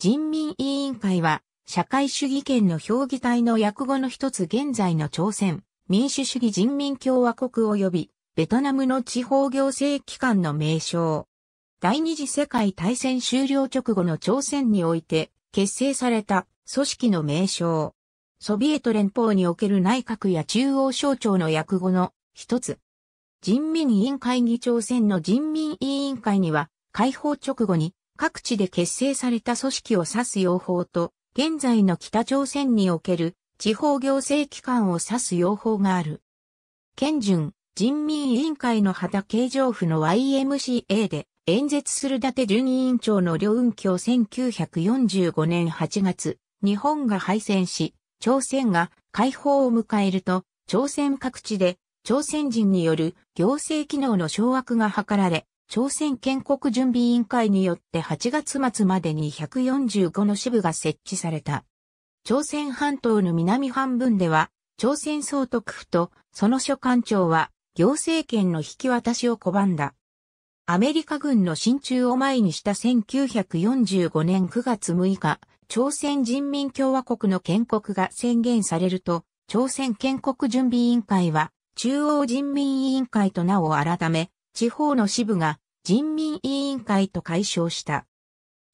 人民委員会は、社会主義権の評議体の訳語の一つ現在の朝鮮、民主主義人民共和国及び、ベトナムの地方行政機関の名称。第二次世界大戦終了直後の朝鮮において、結成された組織の名称。ソビエト連邦における内閣や中央省庁の訳語の一つ。人民委員会議朝鮮の人民委員会には、解放直後に各地で結成された組織を指す用法と、現在の北朝鮮における地方行政機関を指す用法がある。県順人民委員会の畑慶状府の YMCA で演説する伊達順委員長の両運協1945年8月、日本が敗戦し、朝鮮が解放を迎えると、朝鮮各地で朝鮮人による行政機能の掌握が図られ、朝鮮建国準備委員会によって8月末までに145の支部が設置された。朝鮮半島の南半分では、朝鮮総督府とその所管庁は行政権の引き渡しを拒んだ。アメリカ軍の進駐を前にした1945年9月6日、朝鮮人民共和国の建国が宣言されると、朝鮮建国準備委員会は中央人民委員会と名を改め、地方の支部が人民委員会と解消した。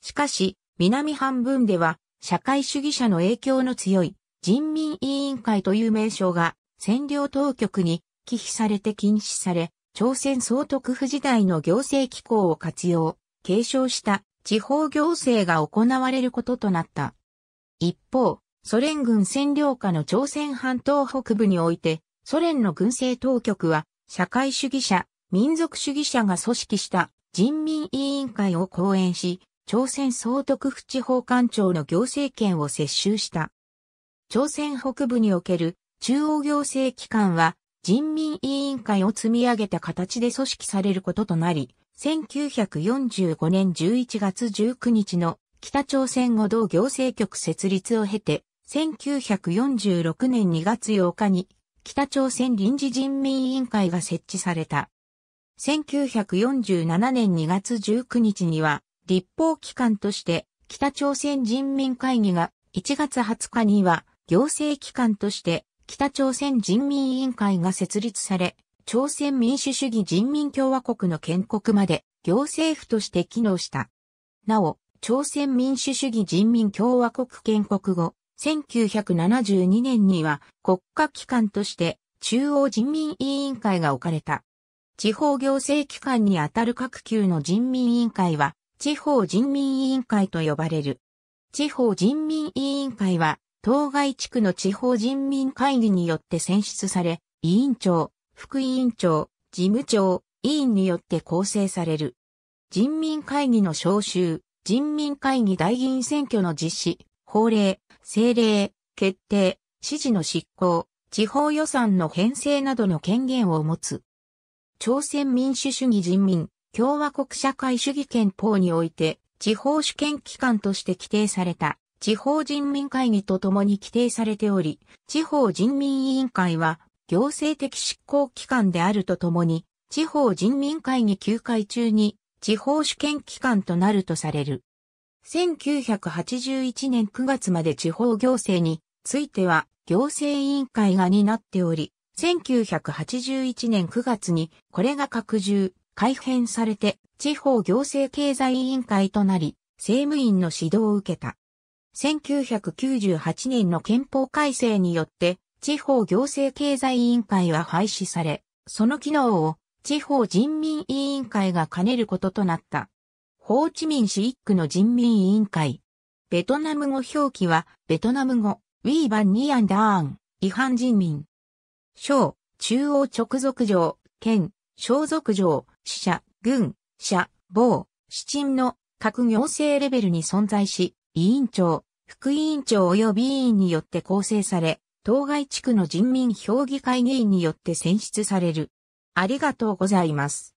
しかし、南半分では、社会主義者の影響の強い人民委員会という名称が占領当局に忌避されて禁止され、朝鮮総督府時代の行政機構を活用、継承した地方行政が行われることとなった。一方、ソ連軍占領下の朝鮮半島北部において、ソ連の軍政当局は社会主義者、民族主義者が組織した人民委員会を講演し、朝鮮総督府地方官庁の行政権を接収した。朝鮮北部における中央行政機関は人民委員会を積み上げた形で組織されることとなり、1945年11月19日の北朝鮮語同行政局設立を経て、1946年2月8日に北朝鮮臨時人民委員会が設置された。1947年2月19日には、立法機関として北朝鮮人民会議が1月20日には行政機関として北朝鮮人民委員会が設立され、朝鮮民主主義人民共和国の建国まで行政府として機能した。なお、朝鮮民主主義人民共和国建国後、1972年には国家機関として中央人民委員会が置かれた。地方行政機関にあたる各級の人民委員会は、地方人民委員会と呼ばれる。地方人民委員会は、当該地区の地方人民会議によって選出され、委員長、副委員長、事務長、委員によって構成される。人民会議の招集、人民会議代議員選挙の実施、法令、政令、決定、指示の執行、地方予算の編成などの権限を持つ。朝鮮民主主義人民共和国社会主義憲法において、地方主権機関として規定された地方人民会議とともに規定されており、地方人民委員会は行政的執行機関であるとともに、地方人民会議休会中に地方主権機関となるとされる。1981年9月まで地方行政については行政委員会が担っており、1981年9月にこれが拡充、改編されて地方行政経済委員会となり、政務員の指導を受けた。1998年の憲法改正によって地方行政経済委員会は廃止され、その機能を地方人民委員会が兼ねることとなった。ホーチミン市一区の人民委員会。ベトナム語表記は、ベトナム語、ウィーバン・ニアン・ダーン、違反人民。小、中央直属上、県、小属上、死者、軍、社、某、市鎮の各行政レベルに存在し、委員長、副委員長及び委員によって構成され、当該地区の人民評議会議員によって選出される。ありがとうございます。